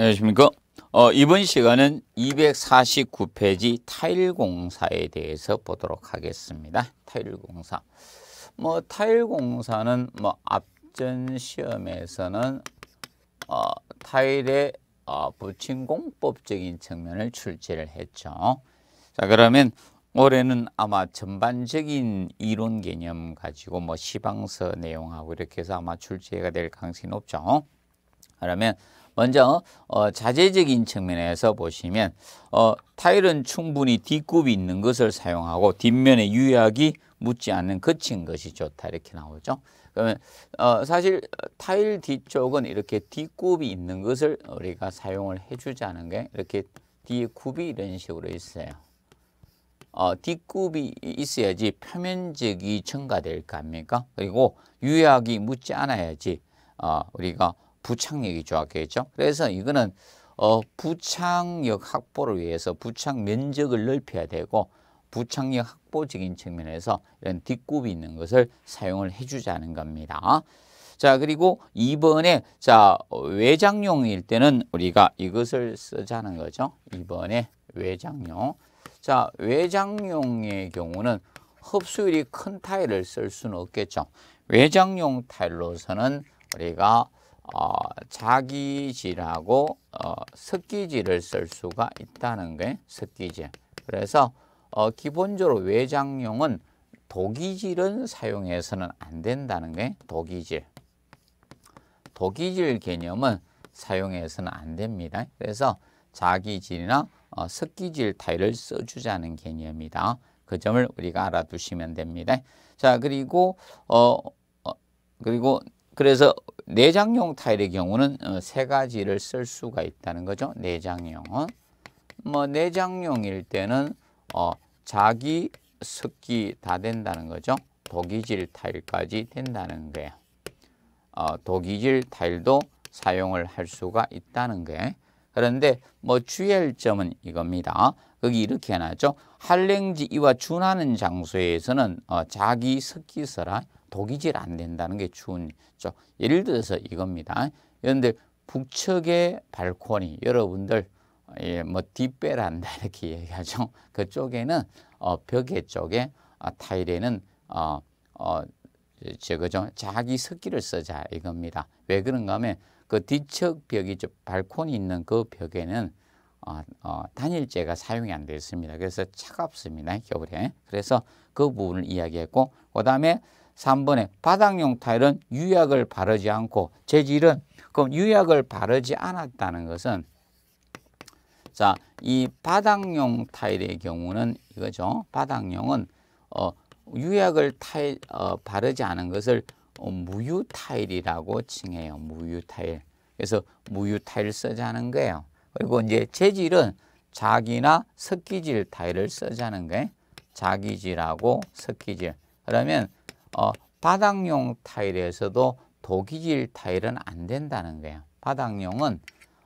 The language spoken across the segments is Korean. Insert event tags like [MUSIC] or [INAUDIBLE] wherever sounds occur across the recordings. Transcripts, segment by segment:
안녕하십니까. 어, 이번 시간은 249페이지 타일공사에 대해서 보도록 하겠습니다. 타일공사. 뭐, 타일공사는 뭐, 앞전 시험에서는 어, 타일의 어, 부침공법적인 측면을 출제를 했죠. 자, 그러면 올해는 아마 전반적인 이론 개념 가지고 뭐 시방서 내용하고 이렇게 해서 아마 출제가 될 가능성이 높죠. 그러면 먼저 어, 자재적인 측면에서 보시면 어, 타일은 충분히 뒷굽이 있는 것을 사용하고 뒷면에 유약이 묻지 않는 거친 것이 좋다 이렇게 나오죠. 그러면 어, 사실 타일 뒤쪽은 이렇게 뒷굽이 있는 것을 우리가 사용을 해주자는 게 이렇게 뒤에 굽이 이런 식으로 있어요. 어, 뒷굽이 있어야지 표면적이 증가될 거 아닙니까? 그리고 유약이 묻지 않아야지 어, 우리가 부착력이 좋았겠죠. 그래서 이거는 어, 부착력 확보를 위해서 부착 면적을 넓혀야 되고 부착력 확보적인 측면에서 이런 뒷굽이 있는 것을 사용을 해주자는 겁니다. 자 그리고 이번에자 외장용일 때는 우리가 이것을 쓰자는 거죠. 이번에 외장용 자 외장용의 경우는 흡수율이 큰 타일을 쓸 수는 없겠죠. 외장용 타일로서는 우리가 어, 자기질하고 어, 습기질을 쓸 수가 있다는 게 습기질. 그래서 어, 기본적으로 외장용은 독이질은 사용해서는 안 된다는 게 독이질. 독이질 개념은 사용해서는 안 됩니다. 그래서 자기질이나 어, 습기질 타일을 써주자는 개념이다. 그 점을 우리가 알아두시면 됩니다. 자 그리고 어, 어 그리고 그래서 내장용 타일의 경우는 어, 세 가지를 쓸 수가 있다는 거죠. 내장용은 뭐 내장용일 때는 어, 자기 습기 다 된다는 거죠. 독이질 타일까지 된다는 거예요. 어, 독이질 타일도 사용을 할 수가 있다는 거예요. 그런데 뭐 주의할점은 이겁니다. 거기 이렇게 해놨죠. 한랭지 이와 준하는 장소에서는 어, 자기 습기서라 독이질 안 된다는 게 추운 쪽. 예를 들어서 이겁니다. 여러분 북측의 발코니 여러분들 예, 뭐 뒷배란다 [LAUGHS] 이렇게 얘기하죠. 그쪽에는 어, 벽에 쪽에 어, 타일에는 어, 어, 저거죠. 자기 석기를 쓰자 이겁니다. 왜 그런가 하면 그 뒤측 벽이 좀 발코니 있는 그 벽에는 어, 어, 단일재가 사용이 안 되어 습니다 그래서 차갑습니다. 겨울에. 그래서 그 부분을 이야기했고 그 다음에 3번에 바닥용 타일은 유약을 바르지 않고 재질은 그럼 유약을 바르지 않았다는 것은 자, 이 바닥용 타일의 경우는 이거죠. 바닥용은 어, 유약을 타일 어, 바르지 않은 것을 어, 무유 타일이라고 칭해요. 무유 타일. 그래서 무유 타일 쓰자는 거예요. 그리고 이제 재질은 자기나 석기질 타일을 쓰자는 거예요. 자기질하고 석기질. 그러면 어, 바닥용 타일에서도 도기질 타일은 안 된다는 거예요. 바닥용은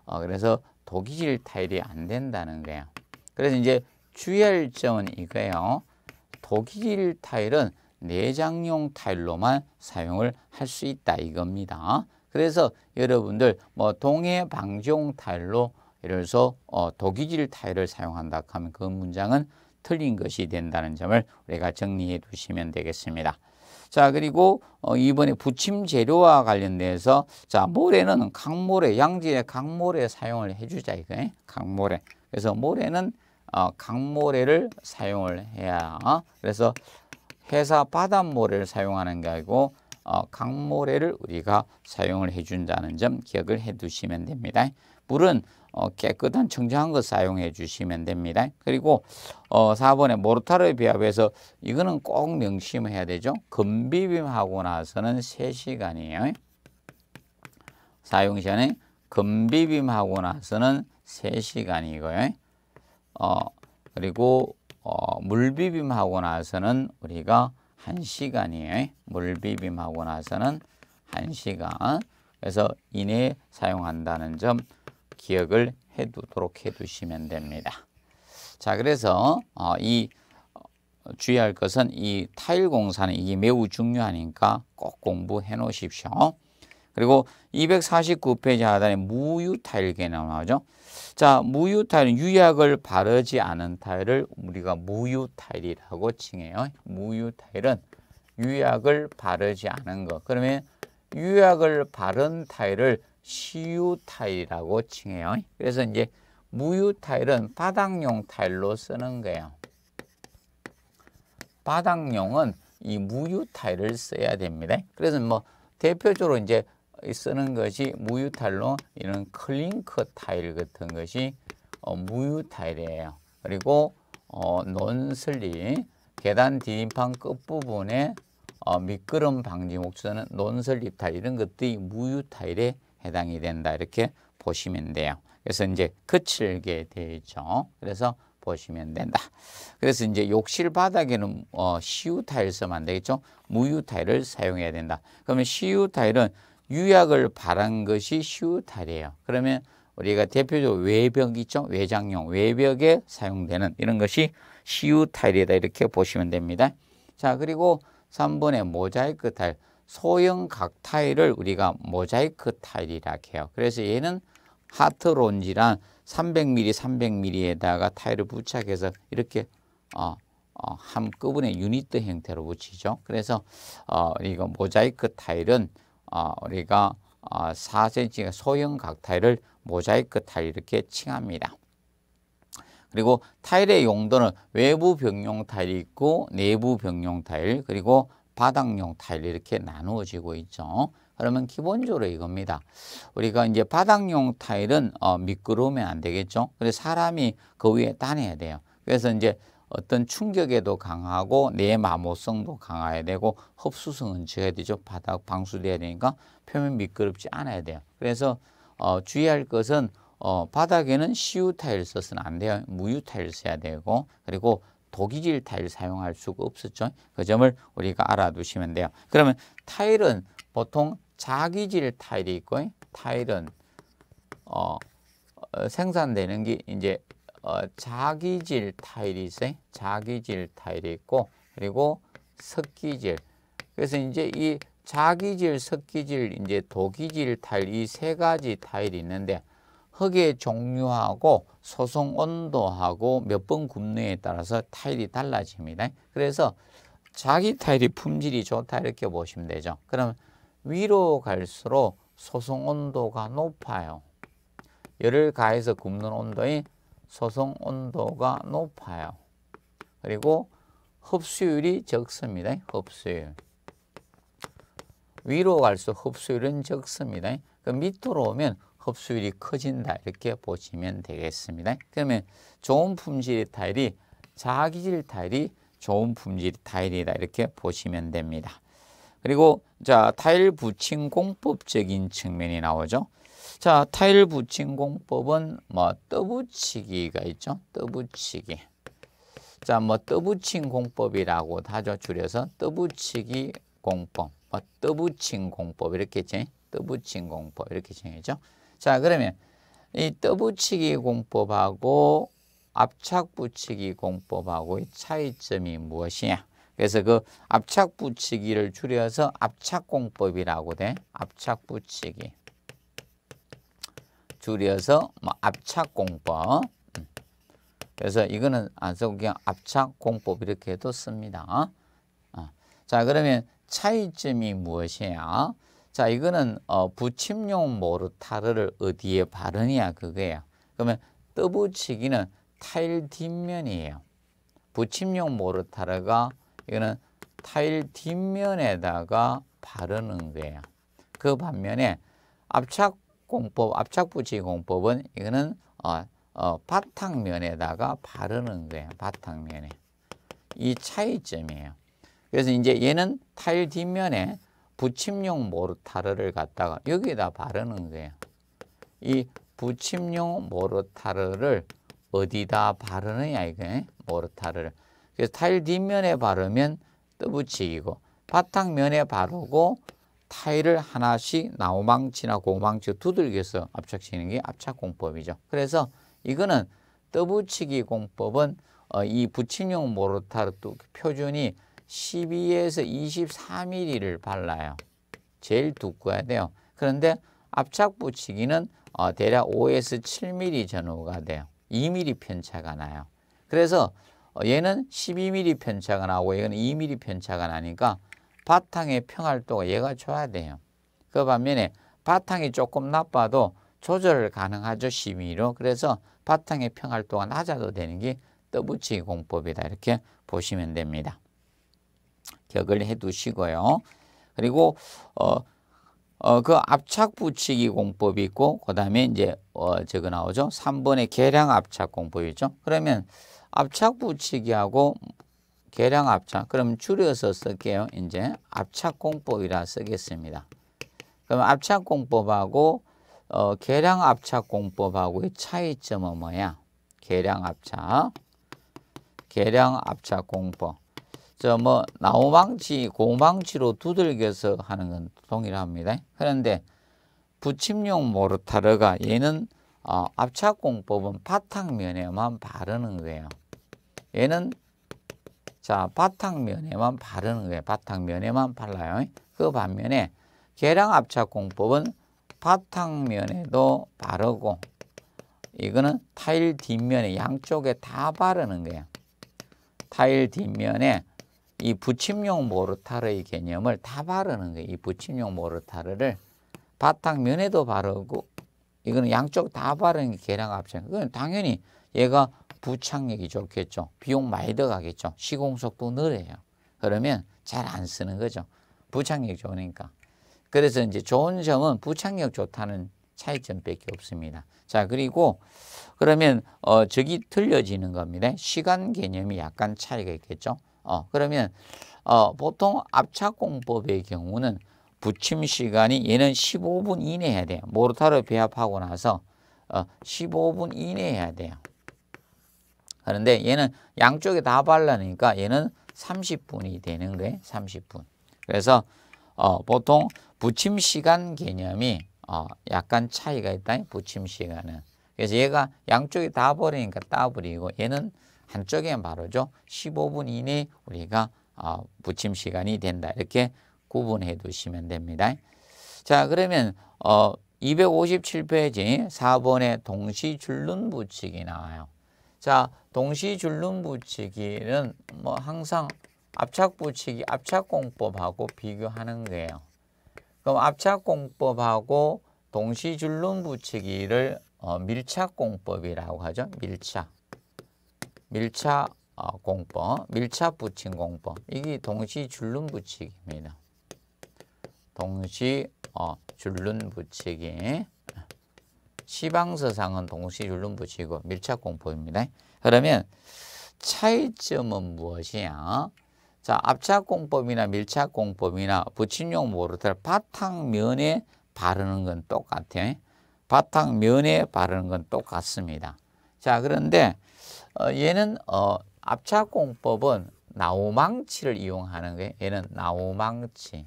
어, 그래서 도기질 타일이 안 된다는 거예요. 그래서 이제 주의할 점은 이거예요. 도기질 타일은 내장용 타일로만 사용을 할 수 있다 이겁니다. 그래서 여러분들 뭐 동해 방종 타일로 예를 들어서 어, 도기질 타일을 사용한다 하면 그 문장은 틀린 것이 된다는 점을 우리가 정리해 두시면 되겠습니다. 자, 그리고 어, 이번에 부침 재료와 관련돼서 자, 모래는 강모래, 양질의 강모래 사용을 해 주자 이거. 예? 강모래. 그래서 모래는 어, 강모래를 사용을 해야. 어? 그래서 회사 바닷모래를 사용하는 게 아니고 어, 강모래를 우리가 사용을 해 준다는 점 기억을 해 두시면 됩니다. 물은 어, 깨끗한 청정한 거 사용해 주시면 됩니다. 그리고 어, 4번에 모르타르에 비합해서 이거는 꼭 명심해야 되죠. 금비빔하고 나서는 3시간이에요. 사용 시간에 금비빔하고 나서는 3시간이고요. 어, 그리고 어, 물비빔하고 나서는 우리가 1시간이에요. 물비빔하고 나서는 1시간. 그래서 이내 사용한다는 점 기억을 해두도록 해두시면 됩니다. 자, 그래서 어, 이 어, 주의할 것은 이 타일 공사는 이게 매우 중요하니까 꼭 공부해 놓으십시오. 그리고 249페이지 하단에 무유 타일계 나오죠. 자, 무유 타일은 유약을 바르지 않은 타일을 우리가 무유 타일이라고 칭해요. 무유 타일은 유약을 바르지 않은 것. 그러면 유약을 바른 타일을 시유 타일이라고 칭해요. 그래서 이제 무유 타일은 바닥용 타일로 쓰는 거예요. 바닥용은 이 무유 타일을 써야 됩니다. 그래서 뭐 대표적으로 이제 쓰는 것이 무유 타일로 이런 클링크 타일 같은 것이 어, 무유 타일이에요. 그리고 어, 논슬리 계단 디딤판 끝부분에 어, 미끄럼 방지 목수는 논슬립 타일 이런 것들이 무유 타일의 해당이 된다 이렇게 보시면 돼요. 그래서 이제 그칠게 되죠 그래서 보시면 된다. 그래서 이제 욕실 바닥에는 어, 시유 타일 쓰면 안 되겠죠. 무유 타일을 사용해야 된다. 그러면 시유 타일은 유약을 바란 것이 시유 타일이에요. 그러면 우리가 대표적으로 외벽 있죠. 외장용 외벽에 사용되는 이런 것이 시유 타일이다 이렇게 보시면 됩니다. 자 그리고 3번의 모자이크 타일. 소형각 타일을 우리가 모자이크 타일이라 고 해요. 그래서 얘는 하트론지란 300mm, 300mm에다가 타일을 부착해서 이렇게 어, 어, 한꺼번에 유닛 형태로 붙이죠. 그래서 어, 이거 모자이크 타일은 어, 우리가 어, 4cm 소형각 타일을 모자이크 타일 이렇게 칭합니다. 그리고 타일의 용도는 외부 병용 타일이 있고 내부 병용 타일 그리고 바닥용 타일 이렇게 나누어지고 있죠. 그러면 기본적으로 이겁니다. 우리가 이제 바닥용 타일은 어, 미끄러우면 안 되겠죠. 그래서 사람이 그 위에 따내야 돼요. 그래서 이제 어떤 충격에도 강하고 내 마모성도 강해야 되고 흡수성은 지어야 되죠. 바닥 방수돼야 되니까 표면 미끄럽지 않아야 돼요. 그래서 어, 주의할 것은 어, 바닥에는 시유 타일 써서는 안 돼요. 무유 타일 써야 되고 그리고 독이질 타일 사용할 수가 없었죠. 그 점을 우리가 알아두시면 돼요. 그러면 타일은 보통 자기질 타일이 있고 타일은 어, 어 생산되는 게 이제 어, 자기질 타일이 있어요. 자기질 타일이 있고 그리고 석기질. 그래서 이제 이 자기질, 석기질, 이제 도기질 타일 이 세 가지 타일이 있는데 흙의 종류하고 소송 온도하고 몇 번굽는에 따라서 타일이 달라집니다. 그래서 자기 타일이 품질이 좋다 이렇게 보시면 되죠. 그럼 위로 갈수록 소송 온도가 높아요. 열을 가해서 굽는 온도의 소송 온도가 높아요. 그리고 흡수율이 적습니다. 흡수율. 위로 갈수록 흡수율은 적습니다. 그 밑으로 오면 흡수율이 커진다 이렇게 보시면 되겠습니다. 그러면 좋은 품질의 타일이 자기질 타일이 좋은 품질 타일이다 이렇게 보시면 됩니다. 그리고 자 타일 붙임 공법적인 측면이 나오죠. 자 타일 붙임 공법은 뭐 떠붙이기가 있죠. 떠붙이기. 자뭐 떠붙임 공법이라고 다죠 줄여서 떠붙이기 공법, 뭐 떠붙임 공법 이렇게 제 떠붙임 공법 이렇게 정해죠. 자, 그러면 이 떠붙이기 공법하고 압착 붙이기 공법하고의 차이점이 무엇이냐? 그래서 그 압착 붙이기를 줄여서 압착 공법이라고 돼. 압착 붙이기. 줄여서 뭐 압착 공법. 음. 그래서 이거는 안 쓰고 그냥 압착 공법 이렇게 해도 씁니다. 어. 자, 그러면 차이점이 무엇이냐? 자, 이거는 어, 부침용 모르타르를 어디에 바르냐 그거예요. 그러면 떠붙이기는 타일 뒷면이에요. 부침용 모르타르가 이거는 타일 뒷면에다가 바르는 거예요. 그 반면에 압착 공법, 압착 붙이 공법은 이거는 어, 어, 바탕면에다가 바르는 거예요. 바탕면에. 이 차이점이에요. 그래서 이제 얘는 타일 뒷면에 부침용 모르타르를 갖다가 여기에다 바르는 거예요. 이 부침용 모르타르를 어디다 바르느냐 이게 모르타르를. 그래서 타일 뒷면에 바르면 떠붙이기고 바탕면에 바르고 타일을 하나씩 나우망치나 고망치 두들겨서 압착시키는 게 압착공법이죠. 그래서 이거는 떠붙이기 공법은 어, 이 부침용 모르타르 표준이 12에서 2 4 m m 를 발라요. 제일 두꺼워야 돼요. 그런데 압착 붙이기는 어, 대략 5에서 7mm 전후가 돼요. 2mm 편차가 나요. 그래서 어, 얘는 12mm 편차가 나고 얘는 2mm 편차가 나니까 바탕의 평활도가 얘가 좋아야 돼요. 그 반면에 바탕이 조금 나빠도 조절 가능하죠. 12mm로. 그래서 바탕의 평활도가 낮아도 되는 게 떠붙이기 공법이다. 이렇게 보시면 됩니다. 기억을 해 두시고요. 그리고 어, 어, 그 압착 붙이기 공법이 있고 그다음에 이제 어, 저거 나오죠. 3번의 계량 압착 공법이죠. 그러면 압착 붙이기하고 계량 압착 그럼 줄여서 쓸게요. 이제 압착 공법이라 쓰겠습니다. 그럼 압착 공법하고 어, 계량 압착 공법하고의 차이점은 뭐야? 계량 압착. 계량 압착 공법. 저뭐 나무망치, 고망치로 두들겨서 하는 건 동일합니다. 그런데 부침용 모르타르가 얘는 어, 압착공법은 바탕면에만 바르는 거예요. 얘는 자 바탕면에만 바르는 거예요. 바탕면에만 발라요. 그 반면에 계량 압착공법은 바탕면에도 바르고 이거는 타일 뒷면에 양쪽에 다 바르는 거예요. 타일 뒷면에 이 부침용 모르타르의 개념을 다 바르는 거예요. 이 부침용 모르타르를 바탕면에도 바르고 이거는 양쪽 다 바르는 게 계량 합성. 그건 당연히 얘가 부착력이 좋겠죠. 비용 많이 들어가겠죠. 시공속도 느려요. 그러면 잘 안 쓰는 거죠. 부착력 좋으니까. 그래서 이제 좋은 점은 부착력 좋다는 차이점밖에 없습니다. 자 그리고 그러면 어, 저기 틀려지는 겁니다. 시간 개념이 약간 차이가 있겠죠. 어, 그러면 어, 보통 압착공법의 경우는 붙임 시간이 얘는 15분 이내 해야 돼요. 모르타로 배합하고 나서 어, 15분 이내 해야 돼요. 그런데 얘는 양쪽에 다 발라니까 얘는 30분이 되는 거예요. 30분. 그래서 어, 보통 붙임 시간 개념이 어, 약간 차이가 있다. 붙임 시간은. 그래서 얘가 양쪽에 다 버리니까 따버리고 얘는 한쪽에 바로죠. 15분 이내 우리가 어, 아, 붙임 시간이 된다. 이렇게 구분해 두시면 됩니다. 자, 그러면 어, 257페이지 4번에 동시 줄눈 붙이기 나와요. 자, 동시 줄눈 붙이기는 뭐 항상 압착 붙이기, 압착 공법하고 비교하는 거예요. 그럼 압착 공법하고 동시 줄눈 붙이기를 어, 밀착 공법이라고 하죠. 밀착. 밀차 어, 공법, 밀차 붙임 공법. 이게 동시 줄눈 붙이기입니다. 동시 어, 줄눈 붙이기. 시방서상은 동시 줄눈 붙이고 밀차 공법입니다. 그러면 차이점은 무엇이야? 자, 압착 공법이나 밀착 공법이나 붙임용 모르트 바탕면에 바르는 건 똑같아. 바탕면에 바르는 건 똑같습니다. 자, 그런데 어, 얘는 어, 압착공법은 나오망치를 이용하는 게 얘는 나오망치.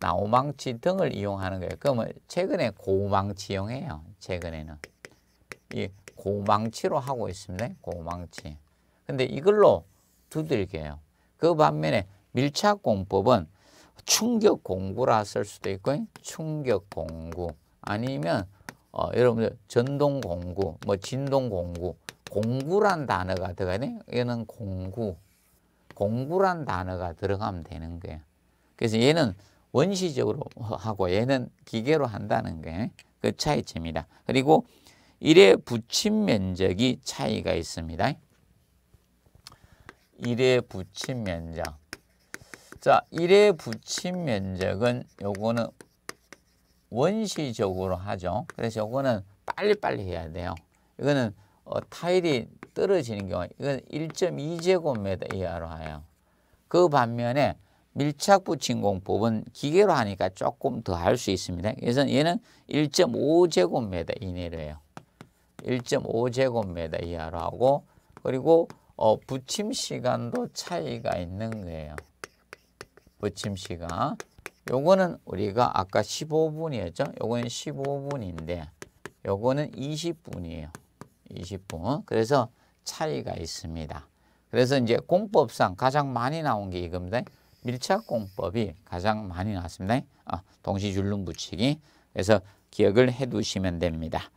나오망치 등을 이용하는 거예요. 그러면 최근에 고망치용해요. 최근에는. 이 고망치로 하고 있습니다. 고망치. 근데 이걸로 두들겨요. 그 반면에 밀착공법은 충격공구라 쓸 수도 있고 충격공구 아니면 어, 여러분들 전동 공구, 뭐 진동 공구, 공구란 단어가 들어가네. 얘는 공구, 공구란 단어가 들어가면 되는 거예요. 그래서 얘는 원시적으로 하고 얘는 기계로 한다는 게 그 차이점이다. 그리고 1의 붙임 면적이 차이가 있습니다. 1의 붙임 면적. 자, 일의 붙임 면적은 요거는 원시적으로 하죠. 그래서 이거는 빨리빨리 해야 돼요. 이거는 어, 타일이 떨어지는 경우 이건 1.2제곱미터 이하로 하여 그 반면에 밀착 붙인 공법은 기계로 하니까 조금 더 할 수 있습니다. 그래서 얘는 1.5제곱미터 이내로 해요. 1.5제곱미터 이하로 하고 그리고 어, 붙임 시간도 차이가 있는 거예요. 붙임 시간. 요거는 우리가 아까 15분이었죠? 요거는 15분인데 요거는 20분이에요. 20분. 그래서 차이가 있습니다. 그래서 이제 공법상 가장 많이 나온 게 이겁니다. 밀착 공법이 가장 많이 나왔습니다. 아, 동시 줄눈 붙이기. 그래서 기억을 해 두시면 됩니다.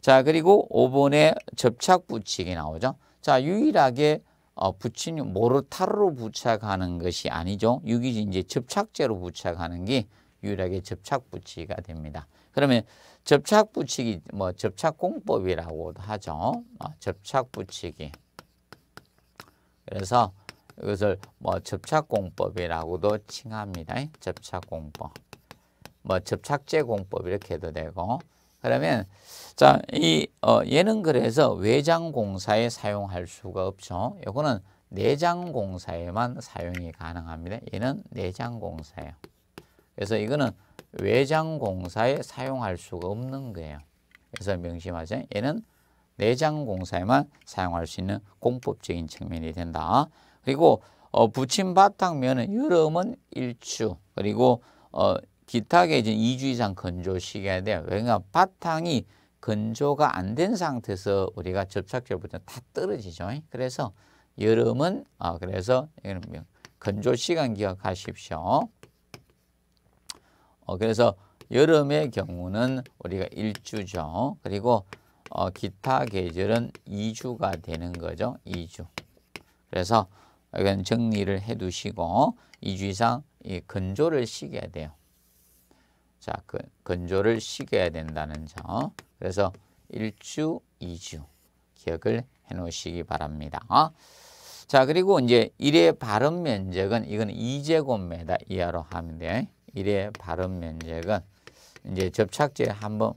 자, 그리고 5번에 접착 붙이기 나오죠. 자, 유일하게 어, 부친용 모르타르로 부착하는 것이 아니죠. 유기지 이제 접착제로 부착하는 게 유일하게 접착 부치가 됩니다. 그러면 접착 부치기 뭐 접착 공법이라고도 하죠. 어, 접착 부치기. 그래서 이것을 뭐 접착 공법이라고도 칭합니다. 접착 공법. 뭐 접착제 공법 이렇게 해도 되고 그러면 자, 이 어, 얘는 그래서 외장 공사에 사용할 수가 없죠. 요거는 내장 공사에만 사용이 가능합니다. 얘는 내장 공사예요. 그래서 이거는 외장 공사에 사용할 수가 없는 거예요. 그래서 명심하죠. 얘는 내장 공사에만 사용할 수 있는 공법적인 측면이 된다. 그리고 어, 붙임 바탕면은 유름은 일추 그리고 어, 기타 계진 2주 이상 건조시켜야 돼요. 왜냐 그러니까 바탕이 건조가 안 된 상태에서 우리가 접착제부터 다 떨어지죠. 그래서 여름은 아 그래서 건조 시간 기억하십시오. 어 그래서 여름의 경우는 우리가 1주죠. 그리고 어 기타 계절은 2주가 되는 거죠. 2주. 그래서 이건 정리를 해 두시고 2주 이상 이 건조를 시켜야 돼요. 자, 그 건조를 식여야 된다는 점. 그래서 1주, 2주 기억을 해 놓으시기 바랍니다. 어? 자, 그리고 이제 1의 발음 면적은 이건 2제곱미터 이하로 하면 돼. 1의 발음 면적은 이제 접착제 한번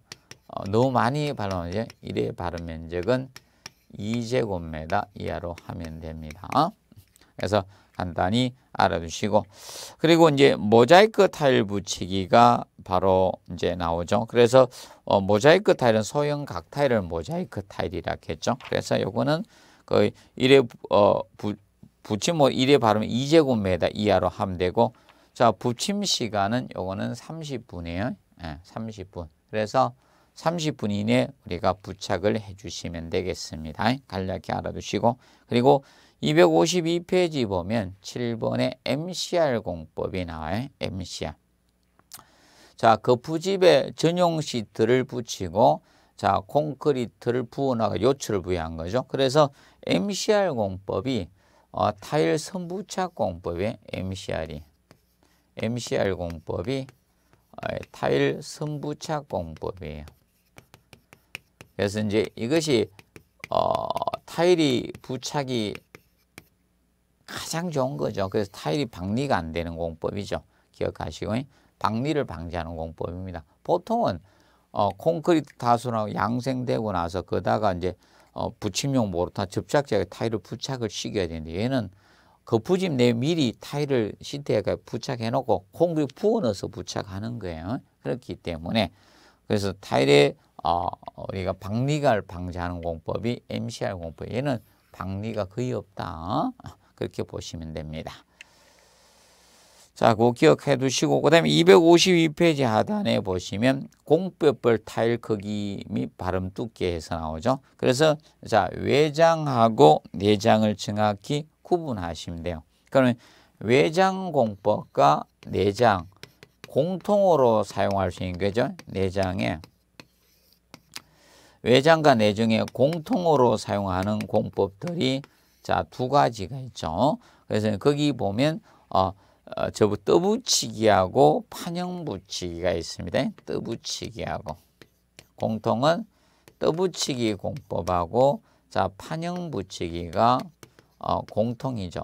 어, 너무 많이 발음하죠. 1의 발음 면적은 2제곱미터 이하로 하면 됩니다. 어? 그래서 간단히 알아두시고 그리고 이제 모자이크 타일 붙이기가 바로 이제 나오죠. 그래서 어, 모자이크 타일은 소형 각 타일을 모자이크 타일이라 했죠. 그래서 요거는 거의 1의 어, 붙임 뭐 1의 발음 2제곱미터 이하로 하면 되고 자 붙임 시간은 요거는 30분이에요. 예, 30분. 그래서 30분 이내 우리가 부착을 해주시면 되겠습니다. 간략히 알아두시고 그리고 252페이지 보면 7번에 MCR 공법이 나와요. MCR. 자, 그부집에 전용 시트를 붙이고 자, 콘크리트를 부어나가 요추를 부여한 거죠. 그래서 MCR 공법이 어, 타일 선부착 공법의 MCR이 MCR 공법이 어, 타일 선부착 공법이에요. 그래서 이제 이것이 어, 타일이 부착이 가장 좋은 거죠. 그래서 타일이 박리가 안 되는 공법이죠. 기억하시고. 박리를 방지하는 공법입니다. 보통은 어, 콘크리트 타수나 양생되고 나서 그다가 이제 어, 부침용 모르타 접착제에 타일을 부착을 시켜야 되는데 얘는 거푸집 그 내 미리 타일을 시트에 부착해 놓고 콘크리트 부어 넣어서 부착하는 거예요. 그렇기 때문에 그래서 타일에 어, 우리가 박리가를 방지하는 공법이 MCR 공법. 얘는 박리가 거의 없다. 그렇게 보시면 됩니다. 자, 그거 기억해 두시고 그다음에 252페이지 하단에 보시면 공뼈뼈 타일 크기 및 발음 두께에서 나오죠. 그래서 자, 외장하고 내장을 정확히 구분하시면 돼요. 그러면 외장 공법과 내장 공통으로 사용할 수 있는 거죠. 내장에 외장과 내장에 공통으로 사용하는 공법들이 자, 두 가지가 있죠. 그래서 거기 보면 어 어, 저부 떠붙이기하고 판형붙이기가 있습니다. 떠붙이기하고 공통은 떠붙이기 공법하고 자 판형붙이기가 어, 공통이죠.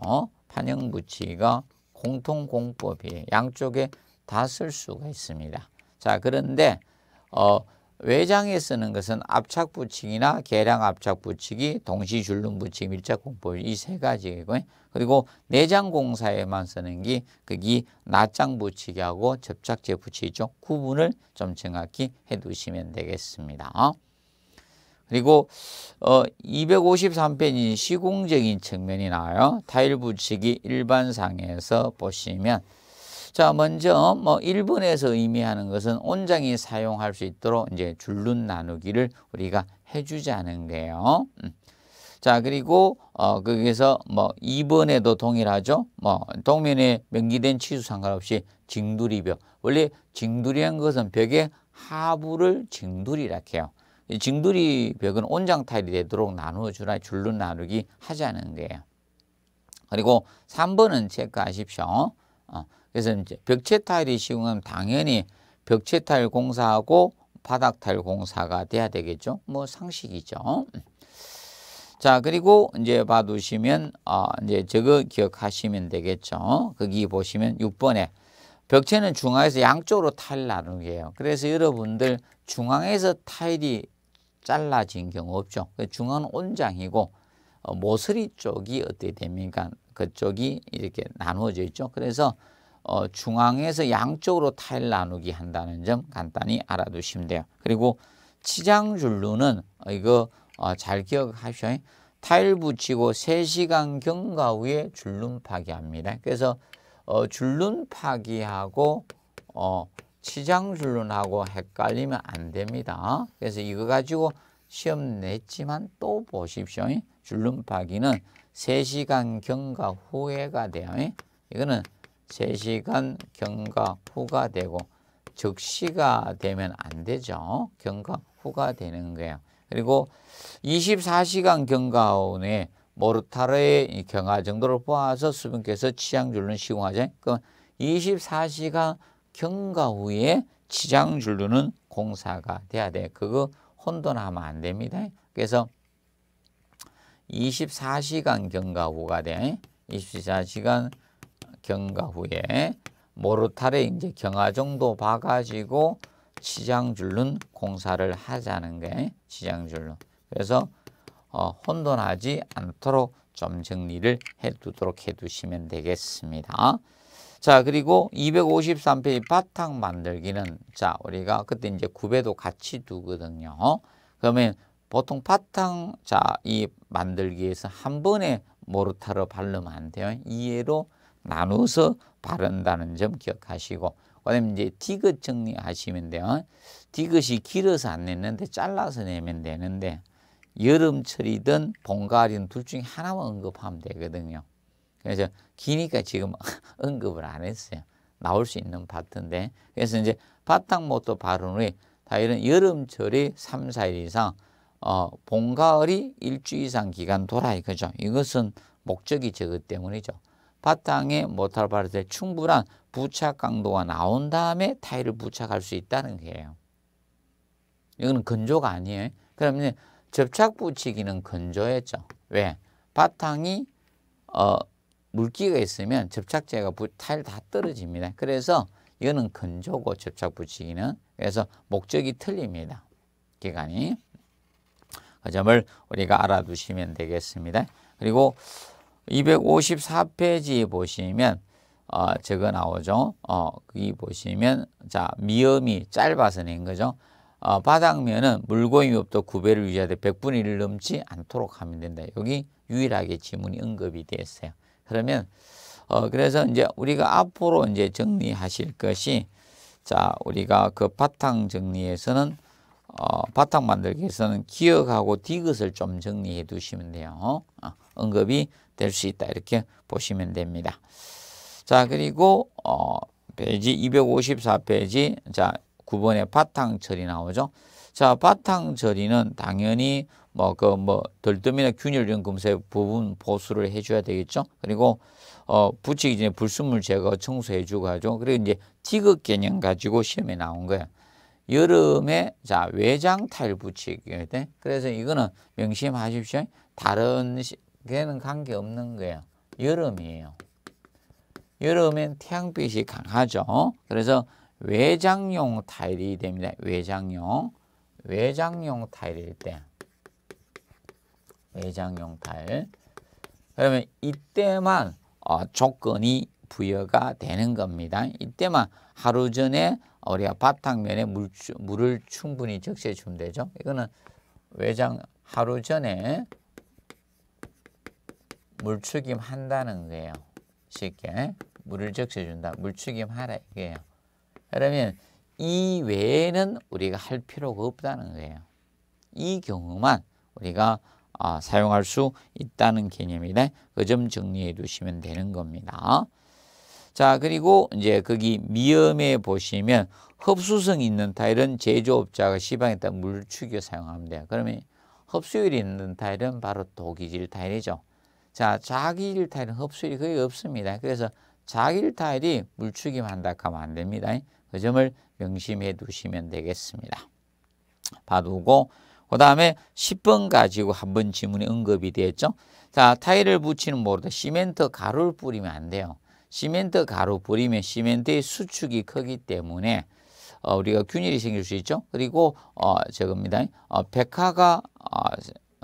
판형붙이기가 공통 공법이에요. 양쪽에 다 쓸 수가 있습니다. 자 그런데 어, 외장에 쓰는 것은 압착 부칙이나 계량 압착 부칙이 동시 줄눈 부칙 밀착 공포 이 세 가지이고 그리고 내장 공사에만 쓰는 게 그게 낮장 부칙하고 접착제 부이죠 구분을 그 좀 정확히 해 두시면 되겠습니다. 그리고 어 253페이지 시공적인 측면이 나와요. 타일 부칙이 일반상에서 보시면 자, 먼저 뭐 일본에서 의미하는 것은 온장이 사용할 수 있도록 이제 줄눈 나누기를 우리가 해주자는 거예요. 음. 자, 그리고 어, 거기서 뭐 2번에도 동일하죠. 뭐 동면에 명기된 치수 상관없이 징두리벽. 원래 징두리한 것은 벽의 하부를 징두리라 해요. 징두리 벽은 온장 타일이 되도록 나누어 주라 줄눈 나누기 하자는 거예요. 그리고 3번은 체크하십시오. 어, 그래서 이제 벽체 타일이 시공하면 당연히 벽체 타일 공사하고 바닥 타일 공사가 돼야 되겠죠. 뭐 상식이죠. 자 그리고 이제 봐두시면 어, 이제 저거 기억하시면 되겠죠. 거기 보시면 6번에 벽체는 중앙에서 양쪽으로 타일 나누게요. 그래서 여러분들 중앙에서 타일이 잘라진 경우 없죠. 그 중앙은 온장이고 어, 모서리 쪽이 어떻게 됩니까? 그쪽이 이렇게 나누어져 있죠. 그래서 어, 중앙에서 양쪽으로 타일 나누기 한다는 점 간단히 알아두시면 돼요. 그리고 치장줄루는 어, 이거 어, 잘 기억하셔야 타일 붙이고 3시간 경과 후에 줄눈 파기합니다. 그래서 어, 줄눈 파기하고 어, 치장줄눈하고 헷갈리면 안 됩니다. 그래서 이거 가지고 시험 냈지만 또 보십시오. 줄눈 파기는 3시간 경과 후에가 돼요. 이거는 3시간 경과 후가 되고 즉시가 되면 안 되죠. 경과 후가 되는 거예요. 그리고 24시간 경과 후에 모르타르의 경화 정도를 보아서 수분께서 치장줄눈 시공하자. 그럼 24시간 경과 후에 치장줄눈은 공사가 돼야 돼. 그거 혼돈하면 안 됩니다. 그래서 24시간 경과 후가 돼. 24시간 경과 후에 모르타에 이제 경화 정도 봐가지고 치장줄눈 공사를 하자는 게 치장줄눈. 그래서 어, 혼돈하지 않도록 좀 정리를 해두도록 해두시면 되겠습니다. 자 그리고 253페이지 바탕 만들기는 자 우리가 그때 이제 구배도 같이 두거든요. 그러면 보통 바탕 자 이 만들기에서 한 번에 모르타로 바르면 안 돼요. 이해로 나눠서 바른다는 점 기억하시고 그다음 이제 디귿 정리하시면 돼요. 디귿이 길어서 안 냈는데 잘라서 내면 되는데 여름철이든 봄가을이든 둘 중에 하나만 언급하면 되거든요. 그래서 기니까 지금 [LAUGHS] 언급을 안 했어요. 나올 수 있는 파트인데 그래서 이제 바탕모토 바른 후에 다이런 여름철이 3, 4일 이상 어, 봄, 가을이 일주일 이상 기간 돌아 이거죠. 이것은 목적이 저것 때문이죠. 바탕에 모탈 바르에 충분한 부착 강도가 나온 다음에 타일을 부착할 수 있다는 거예요. 이거는 건조가 아니에요. 그러면 접착 붙이기는 건조했죠. 왜? 바탕이 어, 물기가 있으면 접착제가 타일 다 떨어집니다. 그래서 이거는 건조고 접착 붙이기는 그래서 목적이 틀립니다. 기간이. 그 점을 우리가 알아두시면 되겠습니다. 그리고 254페이지에 보시면 어, 저거 나오죠. 어, 여기 보시면 자 미음이 짧아서 낸 거죠. 어, 바닥면은 물고임이 없도 구배를 유지하되 100분의 1 넘지 않도록 하면 된다. 여기 유일하게 지문이 언급이 됐어요 그러면 어, 그래서 이제 우리가 앞으로 이제 정리하실 것이 자 우리가 그 바탕 정리에서는 어, 바탕 만들기에서는 기억하고 디귿을 좀 정리해 두시면 돼요. 어, 언급이 될수 있다. 이렇게 보시면 됩니다. 자, 그리고 어 페이지 254페이지 자, 9번에 바탕 처리 나오죠. 자, 바탕 처리는 당연히 뭐 그뭐 그뭐 덜뜸이나 균열형 금세 부분 보수를 해 줘야 되겠죠. 그리고 어 붙이기 전에 불순물 제거 청소해 주고 하죠. 그리고 이제 티극 개념 가지고 시험에 나온 거예요. 여름에 자 외장 타일 붙이기 때 그래서 이거는 명심하십시오. 다른 시, 걔는 관계없는 거예요. 여름이에요. 여름엔 태양빛이 강하죠. 그래서 외장용 타일이 됩니다. 외장용. 외장용 타일일 때. 외장용 타일. 그러면 이때만 어, 조건이 부여가 되는 겁니다. 이때만 하루 전에 우리가 바탕면에 물, 물을 충분히 적셔주면 되죠. 이거는 외장 하루 전에 물축임 한다는 거예요. 쉽게 물을 적셔준다. 물축임 하라 이게요 그러면 이 외에는 우리가 할 필요가 없다는 거예요. 이 경우만 우리가 어, 사용할 수 있다는 개념이네. 그 점 정리해 두시면 되는 겁니다. 자, 그리고 이제 거기 미음에 보시면 흡수성 있는 타일은 제조업자가 시방에 다라 물축여 사용하면 돼요. 그러면 흡수율이 있는 타일은 바로 독이질 타일이죠. 자, 자기일 탈은 흡수율이 거의 없습니다. 그래서 자기일 탈이물추기만다 하면 안 됩니다. 그 점을 명심해 두시면 되겠습니다. 봐두고 그 다음에 10번 가지고 한 번 지문이 언급이 되었죠. 자, 타일을 붙이는 모르다. 시멘트 가루를 뿌리면 안 돼요. 시멘트 가루 뿌리면 시멘트의 수축이 크기 때문에 어, 우리가 균일이 생길 수 있죠. 그리고 어, 저겁니다. 어, 백화가 어,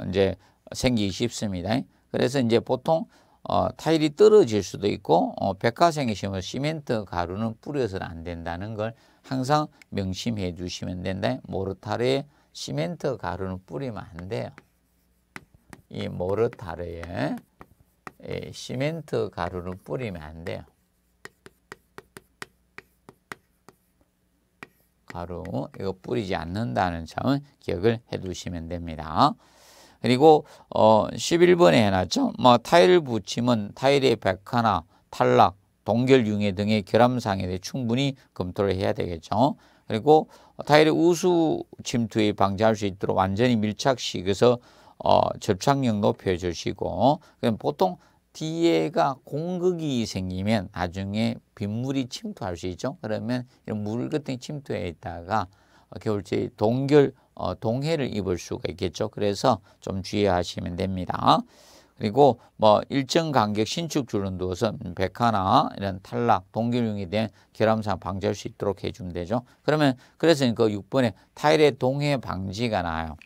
이제 생기기 쉽습니다. 그래서 이제 보통 어, 타일이 떨어질 수도 있고 어, 백화생이 심으면 시멘트 가루는 뿌려서는 안 된다는 걸 항상 명심해 주시면 된다. 모르타르에 시멘트 가루는 뿌리면 안 돼요. 이 모르타르에 예, 시멘트 가루는 뿌리면 안 돼요. 가루 이거 뿌리지 않는다는 점 기억을 해 두시면 됩니다. 그리고 어 11번에 해놨죠. 뭐 타일 붙침은 타일의 백화나 탈락, 동결융해 등의 결함상에 대해 충분히 검토를 해야 되겠죠. 그리고 타일의 우수 침투에 방지할 수 있도록 완전히 밀착시켜서 어, 접착력 높여주시고 그 보통 뒤에가 공극이 생기면 나중에 빗물이 침투할 수 있죠. 그러면 이런 물 같은 게 침투에 있다가 겨울철 동결 어, 동해를 입을 수가 있겠죠. 그래서 좀 주의하시면 됩니다. 그리고 뭐 일정 간격 신축 줄은 두어서 백화나 이런 탈락, 동기용형이된 결함상 방지할 수 있도록 해주면 되죠. 그러면 그래서 그 6번에 타일의 동해 방지가 나요.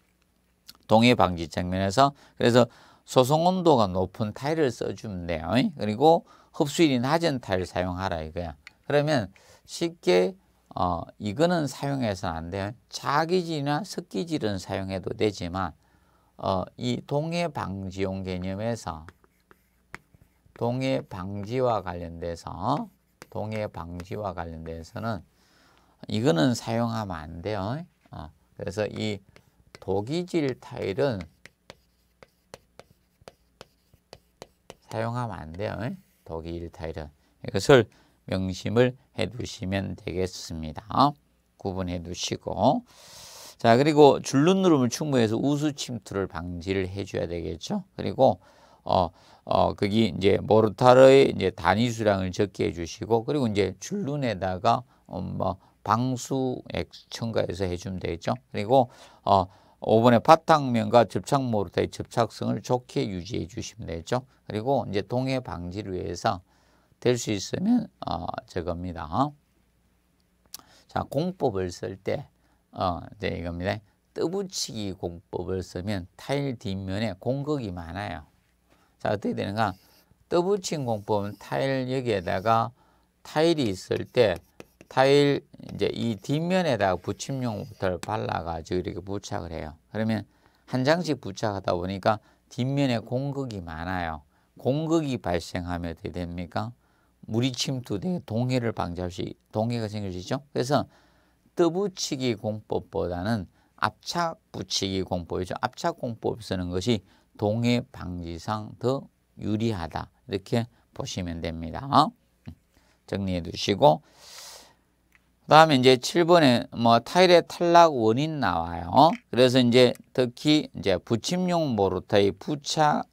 동해 방지 측면에서 그래서 소송 온도가 높은 타일을 써주면 돼요. 그리고 흡수율이 낮은 타일 사용하라 이거야. 그러면 쉽게 어, 이거는 사용해서는 안 돼요. 자기질이나 습기질은 사용해도 되지만 어, 이 동해 방지용 개념에서 동해 방지와 관련돼서 동해 방지와 관련돼서는 이거는 사용하면 안 돼요. 어, 그래서 이 독이질 타일은 사용하면 안 돼요. 독일 타일은 이것을 명심을 해 두시면 되겠습니다. 구분해 두시고 자 그리고 줄눈 누름을 충분해서 우수 침투를 방지를 해줘야 되겠죠. 그리고 어, 어, 거기 이제 모르타르의 이제 단위 수량을 적게 해주시고, 그리고 이제 줄눈에다가, 어, 뭐, 방수액 첨가해서 해주면 되겠죠. 그리고, 어, 오븐의 바탕면과 접착 모르타의 접착성을 좋게 유지해 주시면 되겠죠. 그리고 이제 동해 방지를 위해서 될수 있으면 어, 저겁니다. 자, 공법을 쓸 때 어, 이제 네, 이겁니다. 뜨부치기 공법을 쓰면 타일 뒷면에 공극이 많아요. 자, 어떻게 되는가? 떠붙인 공법은 타일 여기에다가 타일이 있을 때 타일 이제 이뒷면에다 붙임용 부터를 발라가지고 이렇게 부착을 해요. 그러면 한 장씩 부착하다 보니까 뒷면에 공극이 많아요. 공극이 발생하면 어떻게 됩니까? 물이 침투돼 동해를 방지할 수 동해가 생길 수 있죠. 그래서 떠붙이기 공법보다는 압착 붙이기 공법이죠. 압착 공법 쓰는 것이 동해 방지상 더 유리하다 이렇게 보시면 됩니다. 네. 정리해 두시고 그 다음에 이제 7번에 뭐 타일의 탈락 원인 나와요. 그래서 이제 특히 이제 부침용 모로타의 부착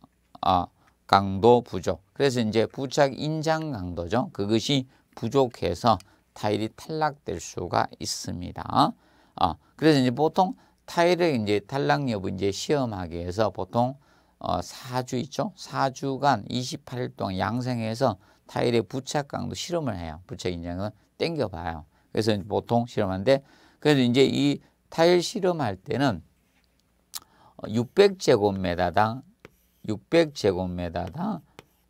어, 강도 부족. 그래서 이제 부착 인장 강도죠. 그것이 부족해서 타일이 탈락될 수가 있습니다. 어, 그래서 이제 보통 타일을 이제 탈락 여부 이제 시험하기 위해서 보통 어, 4주 있죠. 4주간 28일 동안 양생해서 타일의 부착 강도 실험을 해요. 부착 인장은 땡겨 봐요. 그래서 보통 실험하는데 그래서 이제 이 타일 실험할 때는 600제곱미터당 600제곱미터당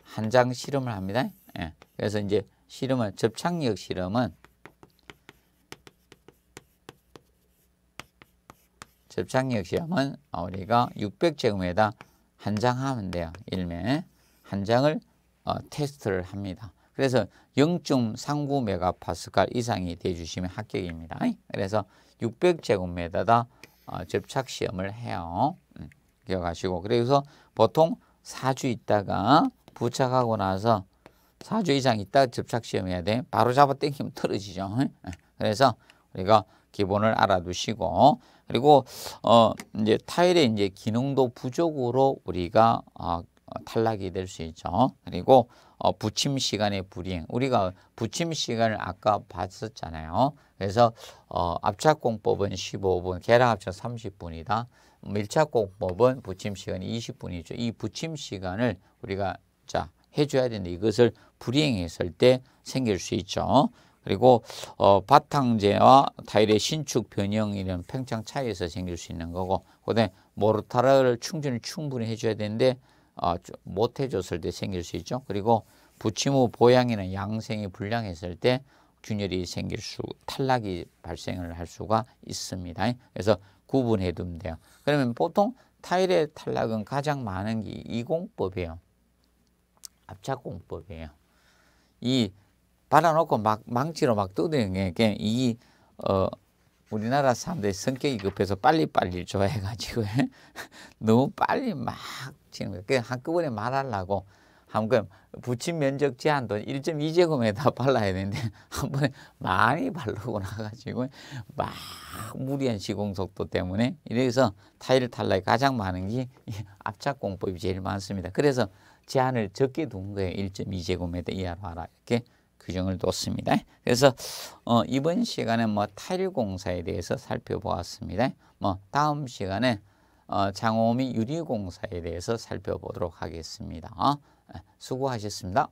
한 장 실험을 합니다. 예. 그래서 이제 실험은 접착력 실험은 접착력 시험은 우리가 600제곱미터 한장 하면 돼요. 일매 한 장을 어, 테스트를 합니다. 그래서 0.39 메가파스칼 이상이 돼주시면 합격입니다. 그래서 600제곱미터다 어, 접착 시험을 해요. 음. 기억하시고 그래서 보통 4주 있다가 부착하고 나서 4주 이상 있다 접착 시험해야 돼. 바로 잡아 땡기면 떨어지죠. 예? 예. 그래서 우리가 기본을 알아두시고 그리고 어 이제 타일의 이제 기능도 부족으로 우리가 어 탈락이 될 수 있죠. 그리고 어 붙임 시간의 불이행. 우리가 붙임 시간을 아까 봤었잖아요. 그래서 어 압착공법은 15분, 계량합쳐 30분이다. 밀착공법은 부침 시간이 20분이죠. 이 부침 시간을 우리가 자 해줘야 되는데 이것을 불이행했을 때 생길 수 있죠. 그리고 어, 바탕재와 타일의 신축 변형 이런 팽창 차이에서 생길 수 있는 거고 그다음에 모르타를 충전을 충분히 해줘야 되는데 어, 아, 못 해줬을 때 생길 수 있죠. 그리고 부침 후 보양이나 양생이 불량했을 때 균열이 생길 수, 탈락이 발생을 할 수가 있습니다. 그래서 구분해 두면 돼요. 그러면 보통 타일의 탈락은 가장 많은 게 이공법이에요. 압착공법이에요. 이 발라놓고 막 망치로 막뜯어는게이 어, 우리나라 사람들이 성격이 급해서 빨리빨리 [LAUGHS] 좋아해가지고 [LAUGHS] 너무 빨리 막 치는 거예요. 그냥 한꺼번에 말하려고 한번 붙침 면적 제한도 1.2제곱미터 발라야 되는데 [LAUGHS] 한 번에 많이 바르고 나가지고 막 무리한 시공 속도 때문에 이래서 타일 탈락이 가장 많은 게 압착 공법이 제일 많습니다. 그래서 제한을 적게 둔 거예요. 1.2제곱미터 이하로 하라 이렇게 규정을 뒀습니다. 그래서 어, 이번 시간에 뭐 타일 공사에 대해서 살펴보았습니다. 뭐 다음 시간에 어, 장호미 유리 공사에 대해서 살펴보도록 하겠습니다. 어? 네, 수고하셨습니다.